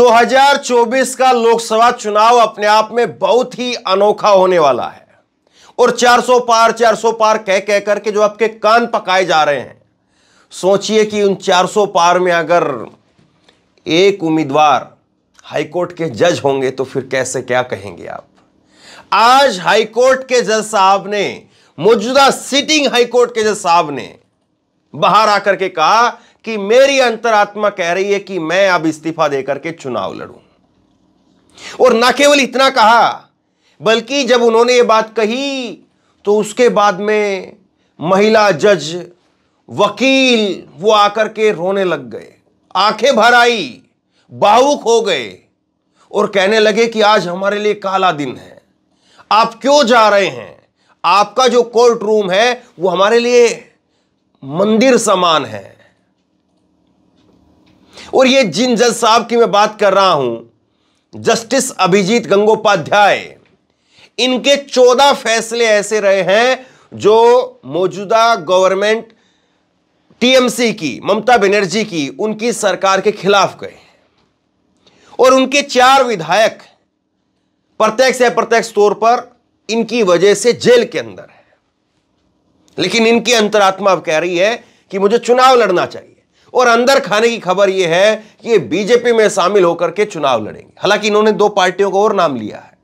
2024 का लोकसभा चुनाव अपने आप में बहुत ही अनोखा होने वाला है और 400 पार 400 पार कह कह करके जो आपके कान पकाए जा रहे हैं सोचिए कि उन 400 पार में अगर एक उम्मीदवार हाईकोर्ट के जज होंगे तो फिर कैसे क्या कहेंगे आप आज हाईकोर्ट के जज साहब ने मौजूदा सिटिंग हाईकोर्ट के जज साहब ने बाहर आकर के कहा कि मेरी अंतरात्मा कह रही है कि मैं अब इस्तीफा देकर के चुनाव लड़ू और ना केवल इतना कहा बल्कि जब उन्होंने ये बात कही तो उसके बाद में महिला जज वकील वो आकर के रोने लग गए आंखें भर आई भावुक हो गए और कहने लगे कि आज हमारे लिए काला दिन है आप क्यों जा रहे हैं आपका जो कोर्ट रूम है वो हमारे लिए मंदिर समान है और ये जिन जज साहब की मैं बात कर रहा हूं जस्टिस अभिजीत गंगोपाध्याय इनके चौदह फैसले ऐसे रहे हैं जो मौजूदा गवर्नमेंट टीएमसी की ममता बनर्जी की उनकी सरकार के खिलाफ गए और उनके चार विधायक प्रत्यक्ष या प्रत्यक्ष तौर पर इनकी वजह से जेल के अंदर है लेकिन इनकी अंतरात्मा अब कह रही है कि मुझे चुनाव लड़ना चाहिए और अंदर खाने की खबर यह है कि बीजेपी में शामिल होकर के चुनाव लड़ेंगे हालांकि इन्होंने दो पार्टियों का और नाम लिया है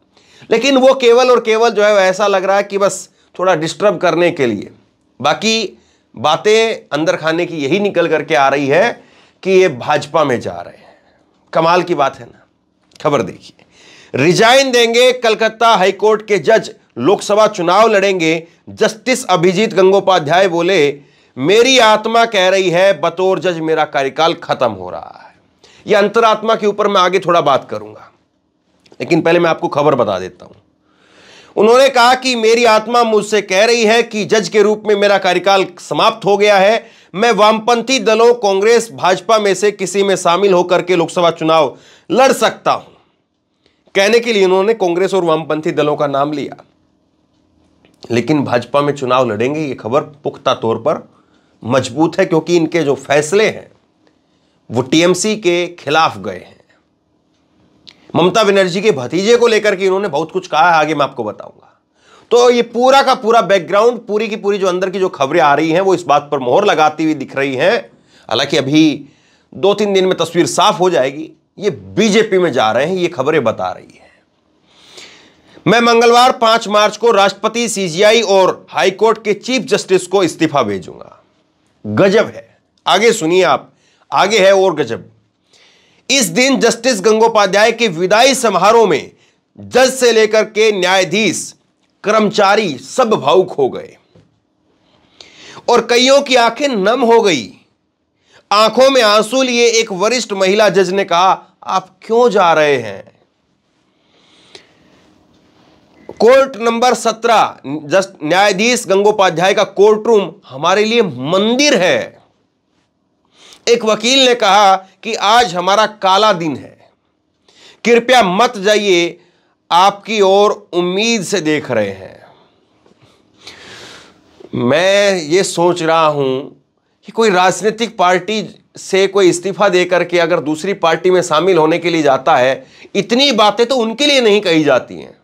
लेकिन वो केवल और केवल जो है ऐसा लग रहा है कि बस थोड़ा डिस्टर्ब करने के लिए बाकी बातें अंदर खाने की यही निकल करके आ रही है कि ये भाजपा में जा रहे हैं कमाल की बात है ना खबर देखिए रिजाइन देंगे कलकत्ता हाईकोर्ट के जज लोकसभा चुनाव लड़ेंगे जस्टिस अभिजीत गंगोपाध्याय बोले मेरी आत्मा कह रही है बतौर जज मेरा कार्यकाल खत्म हो रहा है यह अंतरात्मा के ऊपर मैं आगे थोड़ा बात करूंगा लेकिन पहले मैं आपको खबर बता देता हूं उन्होंने कहा कि मेरी आत्मा मुझसे कह रही है कि जज के रूप में मेरा कार्यकाल समाप्त हो गया है मैं वामपंथी दलों कांग्रेस भाजपा में से किसी में शामिल होकर के लोकसभा चुनाव लड़ सकता हूं कहने के लिए उन्होंने कांग्रेस और वामपंथी दलों का नाम लिया लेकिन भाजपा में चुनाव लड़ेंगे ये खबर पुख्ता तौर पर मजबूत है क्योंकि इनके जो फैसले हैं वो टीएमसी के खिलाफ गए हैं ममता बनर्जी के भतीजे को लेकर के इन्होंने बहुत कुछ कहा है आगे मैं आपको बताऊंगा तो ये पूरा का पूरा बैकग्राउंड पूरी की पूरी जो अंदर की जो खबरें आ रही हैं वो इस बात पर मोहर लगाती हुई दिख रही हैं हालांकि अभी दो तीन दिन में तस्वीर साफ हो जाएगी ये बीजेपी में जा रहे हैं ये खबरें बता रही है मैं मंगलवार पांच मार्च को राष्ट्रपति सीजीआई और हाईकोर्ट के चीफ जस्टिस को इस्तीफा भेजूंगा गजब है आगे सुनिए आप आगे है और गजब इस दिन जस्टिस गंगोपाध्याय के विदाई समारोह में जज से लेकर के न्यायाधीश कर्मचारी सब भावुक हो गए और कईयों की आंखें नम हो गई आंखों में आंसू लिए एक वरिष्ठ महिला जज ने कहा आप क्यों जा रहे हैं कोर्ट नंबर सत्रह जस्ट न्यायाधीश गंगोपाध्याय का कोर्ट रूम हमारे लिए मंदिर है एक वकील ने कहा कि आज हमारा काला दिन है कृपया मत जाइए आपकी ओर उम्मीद से देख रहे हैं मैं ये सोच रहा हूं कि कोई राजनीतिक पार्टी से कोई इस्तीफा देकर के अगर दूसरी पार्टी में शामिल होने के लिए जाता है इतनी बातें तो उनके लिए नहीं कही जाती हैं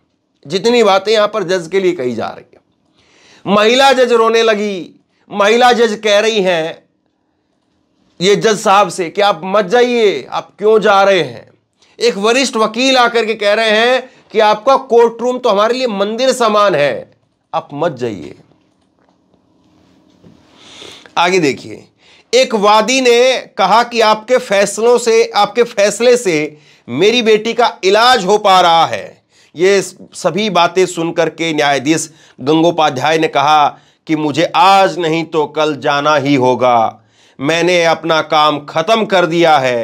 जितनी बातें यहां पर जज के लिए कही जा रही है महिला जज रोने लगी महिला जज कह रही हैं ये जज साहब से कि आप मत जाइए आप क्यों जा रहे हैं एक वरिष्ठ वकील आकर के कह रहे हैं कि आपका कोर्ट रूम तो हमारे लिए मंदिर समान है आप मत जाइए आगे देखिए एक वादी ने कहा कि आपके फैसलों से आपके फैसले से मेरी बेटी का इलाज हो पा रहा है ये सभी बातें सुन के न्यायाधीश गंगोपाध्याय ने कहा कि मुझे आज नहीं तो कल जाना ही होगा मैंने अपना काम खत्म कर दिया है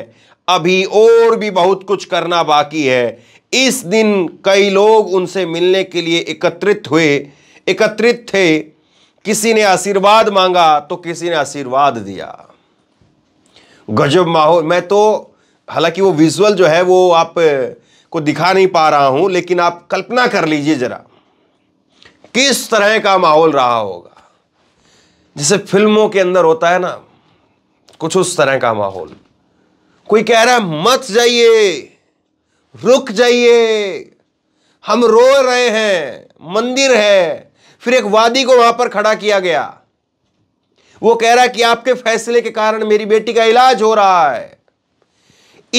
अभी और भी बहुत कुछ करना बाकी है इस दिन कई लोग उनसे मिलने के लिए एकत्रित हुए एकत्रित थे किसी ने आशीर्वाद मांगा तो किसी ने आशीर्वाद दिया गजब माहौल मैं तो हालांकि वो विजुअल जो है वो आप को दिखा नहीं पा रहा हूं लेकिन आप कल्पना कर लीजिए जरा किस तरह का माहौल रहा होगा जैसे फिल्मों के अंदर होता है ना कुछ उस तरह का माहौल कोई कह रहा है मत जाइए रुक जाइए हम रो रहे हैं मंदिर है फिर एक वादी को वहां पर खड़ा किया गया वो कह रहा है कि आपके फैसले के कारण मेरी बेटी का इलाज हो रहा है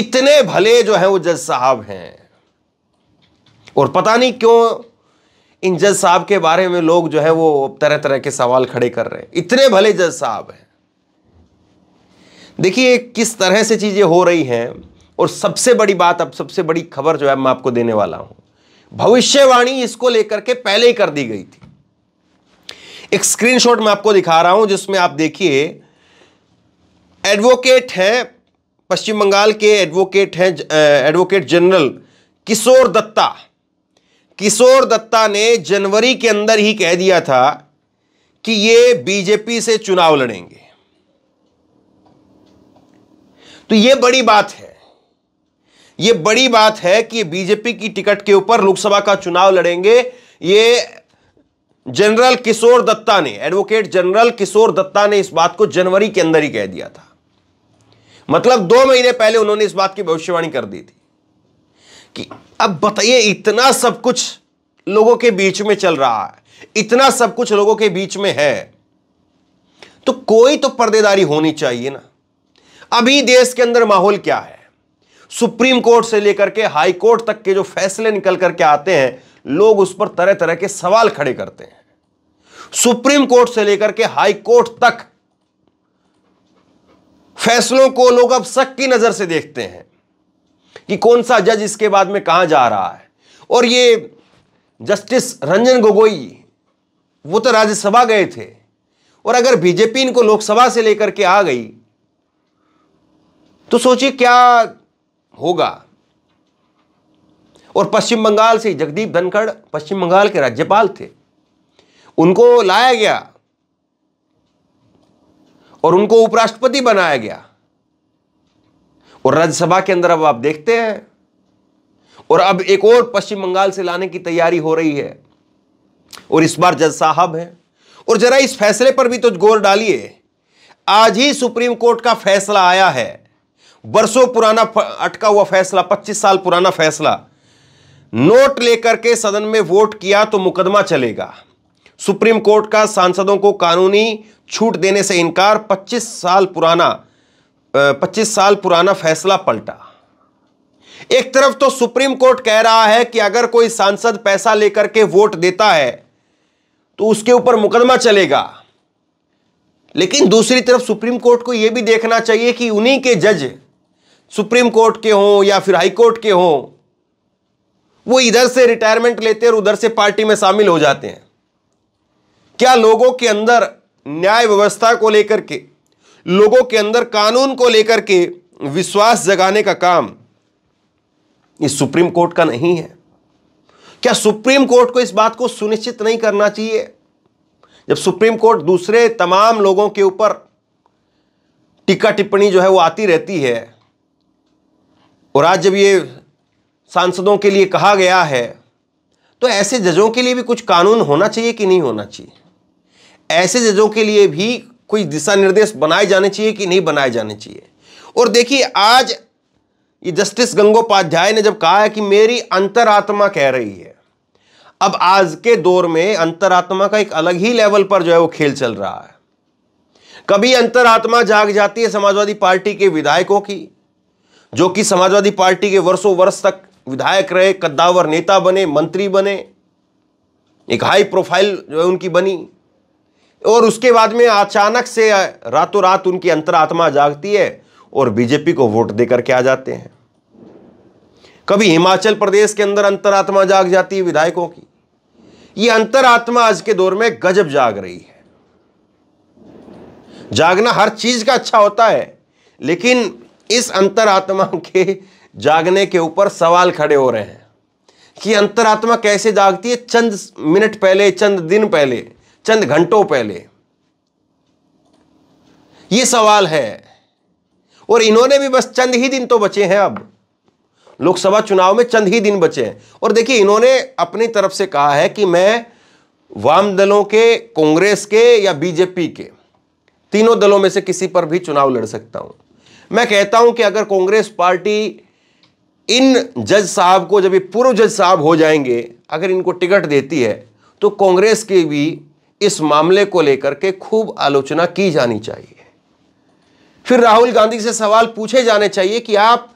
इतने भले जो है वो जज साहब हैं और पता नहीं क्यों इन जज साहब के बारे में लोग जो है वो तरह तरह के सवाल खड़े कर रहे हैं इतने भले जज साहब हैं देखिए किस तरह से चीज़ें हो रही हैं और सबसे बड़ी बात अब सबसे बड़ी खबर जो है मैं आपको देने वाला हूं भविष्यवाणी इसको लेकर के पहले ही कर दी गई थी एक स्क्रीनशॉट मैं आपको दिखा रहा हूं जिसमें आप देखिए एडवोकेट हैं पश्चिम बंगाल के एडवोकेट हैं एडवोकेट जनरल किशोर दत्ता किशोर दत्ता ने जनवरी के अंदर ही कह दिया था कि ये बीजेपी से चुनाव लड़ेंगे तो ये बड़ी बात है ये बड़ी बात है कि बीजेपी की टिकट के ऊपर लोकसभा का चुनाव लड़ेंगे ये जनरल किशोर दत्ता ने एडवोकेट जनरल किशोर दत्ता ने इस बात को जनवरी के अंदर ही कह दिया था मतलब दो महीने पहले उन्होंने इस बात की भविष्यवाणी कर दी थी कि अब बताइए इतना सब कुछ लोगों के बीच में चल रहा है इतना सब कुछ लोगों के बीच में है तो कोई तो पर्देदारी होनी चाहिए ना अभी देश के अंदर माहौल क्या है सुप्रीम कोर्ट से लेकर के हाई कोर्ट तक के जो फैसले निकल करके आते हैं लोग उस पर तरह तरह के सवाल खड़े करते हैं सुप्रीम कोर्ट से लेकर के हाई कोर्ट तक फैसलों को लोग अब शक की नजर से देखते हैं कि कौन सा जज इसके बाद में कहा जा रहा है और ये जस्टिस रंजन गोगोई वो तो राज्यसभा गए थे और अगर बीजेपी इनको लोकसभा से लेकर के आ गई तो सोचिए क्या होगा और पश्चिम बंगाल से जगदीप धनखड़ पश्चिम बंगाल के राज्यपाल थे उनको लाया गया और उनको उपराष्ट्रपति बनाया गया और राज्यसभा के अंदर अब आप देखते हैं और अब एक और पश्चिम बंगाल से लाने की तैयारी हो रही है और इस बार जज साहब हैं और जरा इस फैसले पर भी तो गौर डालिए आज ही सुप्रीम कोर्ट का फैसला आया है बरसों पुराना अटका हुआ फैसला 25 साल पुराना फैसला नोट लेकर के सदन में वोट किया तो मुकदमा चलेगा सुप्रीम कोर्ट का सांसदों को कानूनी छूट देने से इनकार 25 साल पुराना पच्चीस साल पुराना फैसला पलटा एक तरफ तो सुप्रीम कोर्ट कह रहा है कि अगर कोई सांसद पैसा लेकर के वोट देता है तो उसके ऊपर मुकदमा चलेगा लेकिन दूसरी तरफ सुप्रीम कोर्ट को यह भी देखना चाहिए कि उन्हीं के जज सुप्रीम कोर्ट के हों या फिर हाई कोर्ट के हों वो इधर से रिटायरमेंट लेते हैं और उधर से पार्टी में शामिल हो जाते हैं क्या लोगों के अंदर न्याय व्यवस्था को लेकर के लोगों के अंदर कानून को लेकर के विश्वास जगाने का काम ये सुप्रीम कोर्ट का नहीं है क्या सुप्रीम कोर्ट को इस बात को सुनिश्चित नहीं करना चाहिए जब सुप्रीम कोर्ट दूसरे तमाम लोगों के ऊपर टीका टिप्पणी जो है वो आती रहती है और आज जब ये सांसदों के लिए कहा गया है तो ऐसे जजों के लिए भी कुछ कानून होना चाहिए कि नहीं होना चाहिए ऐसे जजों के लिए भी कोई दिशा निर्देश बनाए जाने चाहिए कि नहीं बनाए जाने चाहिए और देखिए आज ये जस्टिस गंगोपाध्याय ने जब कहा है कि मेरी अंतरात्मा कह रही है अब आज के दौर में अंतरात्मा का एक अलग ही लेवल पर जो है वो खेल चल रहा है कभी अंतरात्मा जाग जाती है समाजवादी पार्टी के विधायकों की जो कि समाजवादी पार्टी के वर्षों वर्ष तक विधायक रहे कद्दावर नेता बने मंत्री बने एक हाई प्रोफाइल जो है उनकी बनी और उसके बाद में अचानक से रातों रात उनकी अंतरात्मा जागती है और बीजेपी को वोट देकर के आ जाते हैं कभी हिमाचल प्रदेश के अंदर अंतरात्मा जाग जाती है विधायकों की यह अंतरात्मा आज के दौर में गजब जाग रही है जागना हर चीज का अच्छा होता है लेकिन इस अंतरात्मा के जागने के ऊपर सवाल खड़े हो रहे हैं कि अंतरात्मा कैसे जागती है चंद मिनट पहले चंद दिन पहले चंद घंटों पहले ये सवाल है और इन्होंने भी बस चंद ही दिन तो बचे हैं अब लोकसभा चुनाव में चंद ही दिन बचे हैं और देखिए इन्होंने अपनी तरफ से कहा है कि मैं वाम दलों के कांग्रेस के या बीजेपी के तीनों दलों में से किसी पर भी चुनाव लड़ सकता हूं मैं कहता हूं कि अगर कांग्रेस पार्टी इन जज साहब को जब ये पूर्व जज साहब हो जाएंगे अगर इनको टिकट देती है तो कांग्रेस के भी इस मामले को लेकर के खूब आलोचना की जानी चाहिए फिर राहुल गांधी से सवाल पूछे जाने चाहिए कि आप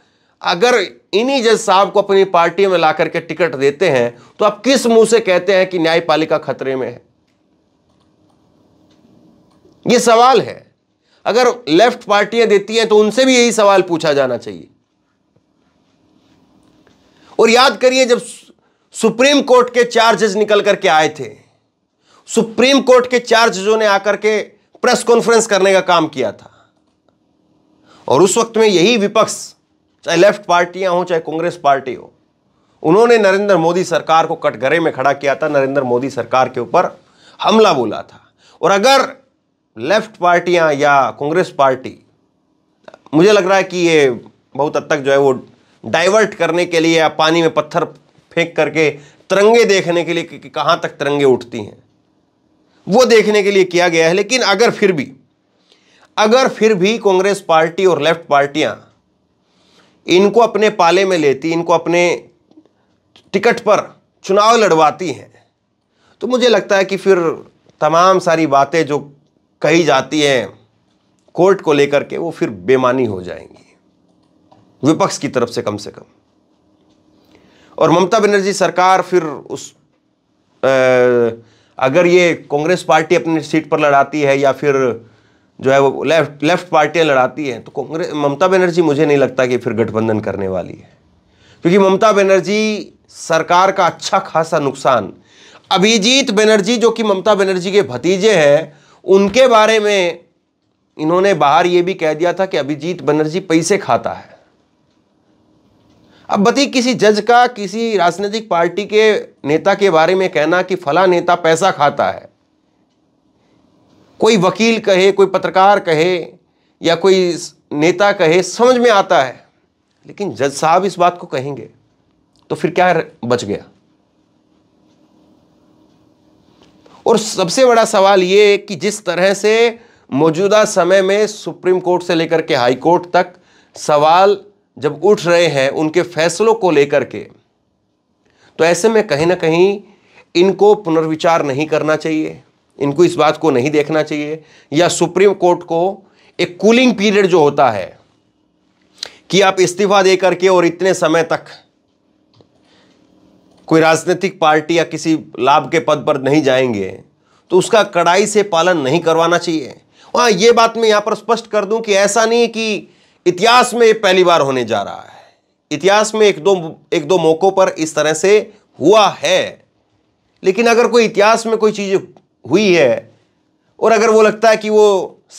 अगर इन्हीं जज साहब को अपनी पार्टी में लाकर के टिकट देते हैं तो आप किस मुंह से कहते हैं कि न्यायपालिका खतरे में है यह सवाल है अगर लेफ्ट पार्टियां देती हैं तो उनसे भी यही सवाल पूछा जाना चाहिए और याद करिए जब सुप्रीम कोर्ट के चार जज निकल करके आए थे सुप्रीम कोर्ट के चार जजों ने आकर के प्रेस कॉन्फ्रेंस करने का काम किया था और उस वक्त में यही विपक्ष चाहे लेफ्ट पार्टियां हों चाहे कांग्रेस पार्टी हो उन्होंने नरेंद्र मोदी सरकार को कटघरे में खड़ा किया था नरेंद्र मोदी सरकार के ऊपर हमला बोला था और अगर लेफ्ट पार्टियां या कांग्रेस पार्टी मुझे लग रहा है कि ये बहुत हद तक जो है वो डाइवर्ट करने के लिए या पानी में पत्थर फेंक करके तिरंगे देखने के लिए कि कहाँ तक तिरंगे उठती हैं वो देखने के लिए किया गया है लेकिन अगर फिर भी अगर फिर भी कांग्रेस पार्टी और लेफ्ट पार्टियां इनको अपने पाले में लेती इनको अपने टिकट पर चुनाव लड़वाती हैं तो मुझे लगता है कि फिर तमाम सारी बातें जो कही जाती हैं कोर्ट को लेकर के वो फिर बेमानी हो जाएंगी विपक्ष की तरफ से कम से कम और ममता बनर्जी सरकार फिर उस आ, अगर ये कांग्रेस पार्टी अपनी सीट पर लड़ाती है या फिर जो है वो लेफ्ट लेफ्ट पार्टियाँ लड़ाती हैं तो कांग्रेस ममता बनर्जी मुझे नहीं लगता कि फिर गठबंधन करने वाली है क्योंकि ममता बनर्जी सरकार का अच्छा खासा नुकसान अभिजीत बनर्जी जो कि ममता बनर्जी के भतीजे हैं उनके बारे में इन्होंने बाहर ये भी कह दिया था कि अभिजीत बनर्जी पैसे खाता है अब बताइए किसी जज का किसी राजनीतिक पार्टी के नेता के बारे में कहना कि फला नेता पैसा खाता है कोई वकील कहे कोई पत्रकार कहे या कोई नेता कहे समझ में आता है लेकिन जज साहब इस बात को कहेंगे तो फिर क्या बच गया और सबसे बड़ा सवाल यह कि जिस तरह से मौजूदा समय में सुप्रीम कोर्ट से लेकर के हाई कोर्ट तक सवाल जब उठ रहे हैं उनके फैसलों को लेकर के तो ऐसे में कहीं ना कहीं इनको पुनर्विचार नहीं करना चाहिए इनको इस बात को नहीं देखना चाहिए या सुप्रीम कोर्ट को एक कूलिंग पीरियड जो होता है कि आप इस्तीफा दे करके और इतने समय तक कोई राजनीतिक पार्टी या किसी लाभ के पद पर नहीं जाएंगे तो उसका कड़ाई से पालन नहीं करवाना चाहिए हाँ ये बात मैं यहाँ पर स्पष्ट कर दूं कि ऐसा नहीं कि इतिहास में ये पहली बार होने जा रहा है इतिहास में एक दो एक दो मौक़ों पर इस तरह से हुआ है लेकिन अगर कोई इतिहास में कोई चीज़ हुई है और अगर वो लगता है कि वो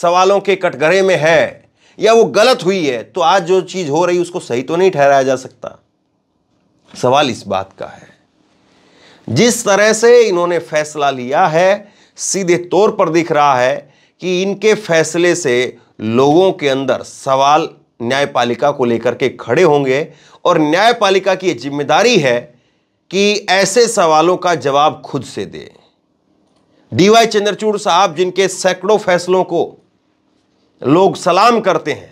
सवालों के कटघरे में है या वो गलत हुई है तो आज जो चीज़ हो रही उसको सही तो नहीं ठहराया जा सकता सवाल इस बात का है जिस तरह से इन्होंने फैसला लिया है सीधे तौर पर दिख रहा है कि इनके फैसले से लोगों के अंदर सवाल न्यायपालिका को लेकर के खड़े होंगे और न्यायपालिका की जिम्मेदारी है कि ऐसे सवालों का जवाब खुद से दे डीवाई चंद्रचूड़ साहब जिनके सैकड़ों फैसलों को लोग सलाम करते हैं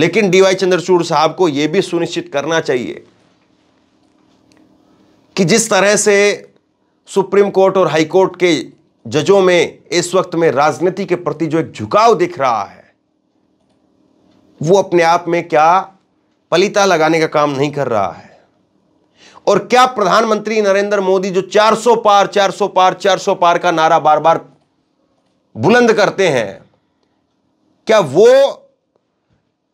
लेकिन डीवाई चंद्रचूड़ साहब को यह भी सुनिश्चित करना चाहिए कि जिस तरह से सुप्रीम कोर्ट और हाई कोर्ट के जजों में इस वक्त में राजनीति के प्रति जो एक झुकाव दिख रहा है वो अपने आप में क्या पलिता लगाने का काम नहीं कर रहा है और क्या प्रधानमंत्री नरेंद्र मोदी जो 400 पार 400 पार 400 पार का नारा बार बार बुलंद करते हैं क्या वो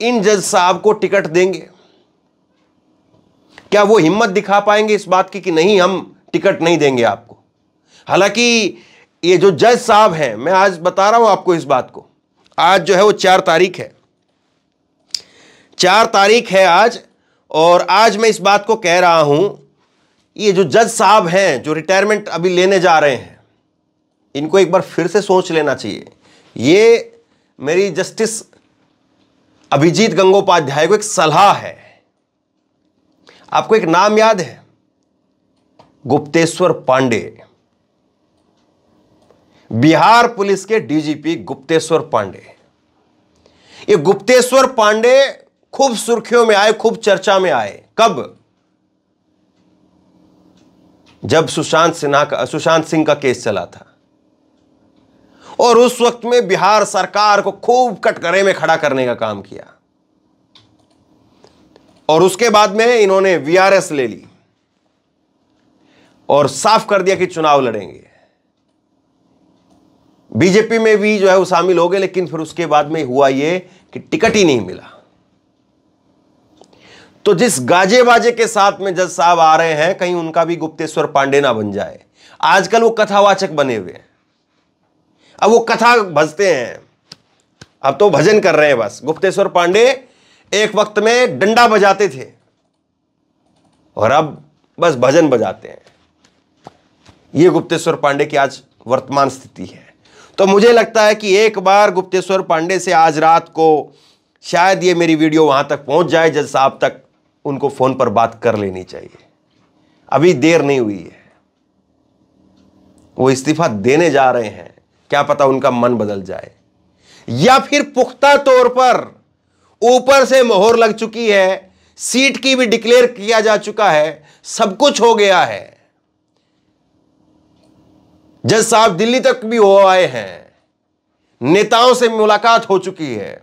इन जज साहब को टिकट देंगे क्या वो हिम्मत दिखा पाएंगे इस बात की कि नहीं हम टिकट नहीं देंगे आपको हालांकि ये जो जज साहब हैं मैं आज बता रहा हूं आपको इस बात को आज जो है वो चार तारीख है चार तारीख है आज और आज मैं इस बात को कह रहा हूं ये जो जज साहब हैं जो रिटायरमेंट अभी लेने जा रहे हैं इनको एक बार फिर से सोच लेना चाहिए ये मेरी जस्टिस अभिजीत गंगोपाध्याय को एक सलाह है आपको एक नाम याद है गुप्तेश्वर पांडे बिहार पुलिस के डीजीपी गुप्तेश्वर पांडे ये गुप्तेश्वर पांडे खूब सुर्खियों में आए खूब चर्चा में आए कब जब सुशांत सिन्हा का सुशांत सिंह का केस चला था और उस वक्त में बिहार सरकार को खूब कटकरे में खड़ा करने का काम किया और उसके बाद में इन्होंने वीआरएस ले ली और साफ कर दिया कि चुनाव लड़ेंगे बीजेपी में भी जो है वो शामिल हो गए लेकिन फिर उसके बाद में हुआ ये कि टिकट ही नहीं मिला तो जिस गाजे बाजे के साथ में जज साहब आ रहे हैं कहीं उनका भी गुप्तेश्वर पांडे ना बन जाए आजकल वो कथावाचक बने हुए हैं अब वो कथा भजते हैं अब तो भजन कर रहे हैं बस गुप्तेश्वर पांडे एक वक्त में डंडा बजाते थे और अब बस भजन बजाते हैं ये गुप्तेश्वर पांडे की आज वर्तमान स्थिति है तो मुझे लगता है कि एक बार गुप्तेश्वर पांडे से आज रात को शायद ये मेरी वीडियो वहां तक पहुंच जाए जज साहब तक उनको फ़ोन पर बात कर लेनी चाहिए अभी देर नहीं हुई है वो इस्तीफा देने जा रहे हैं क्या पता उनका मन बदल जाए या फिर पुख्ता तौर पर ऊपर से मोहर लग चुकी है सीट की भी डिक्लेयर किया जा चुका है सब कुछ हो गया है जज साहब दिल्ली तक भी हो आए हैं नेताओं से मुलाकात हो चुकी है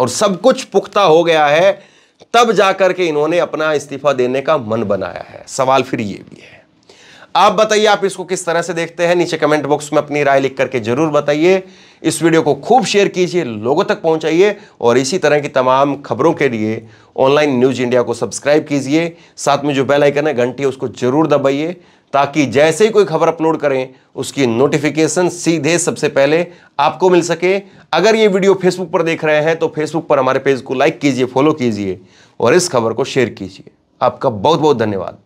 और सब कुछ पुख्ता हो गया है तब जाकर के इन्होंने अपना इस्तीफा देने का मन बनाया है सवाल फिर ये भी है आप बताइए आप इसको किस तरह से देखते हैं नीचे कमेंट बॉक्स में अपनी राय लिख करके जरूर बताइए इस वीडियो को खूब शेयर कीजिए लोगों तक पहुंचाइए और इसी तरह की तमाम खबरों के लिए ऑनलाइन न्यूज इंडिया को सब्सक्राइब कीजिए साथ में जो बेल आइकन है घंटी उसको जरूर दबाइए ताकि जैसे ही कोई खबर अपलोड करें उसकी नोटिफिकेशन सीधे सबसे पहले आपको मिल सके अगर ये वीडियो फेसबुक पर देख रहे हैं तो फेसबुक पर हमारे पेज को लाइक कीजिए फॉलो कीजिए और इस खबर को शेयर कीजिए आपका बहुत बहुत धन्यवाद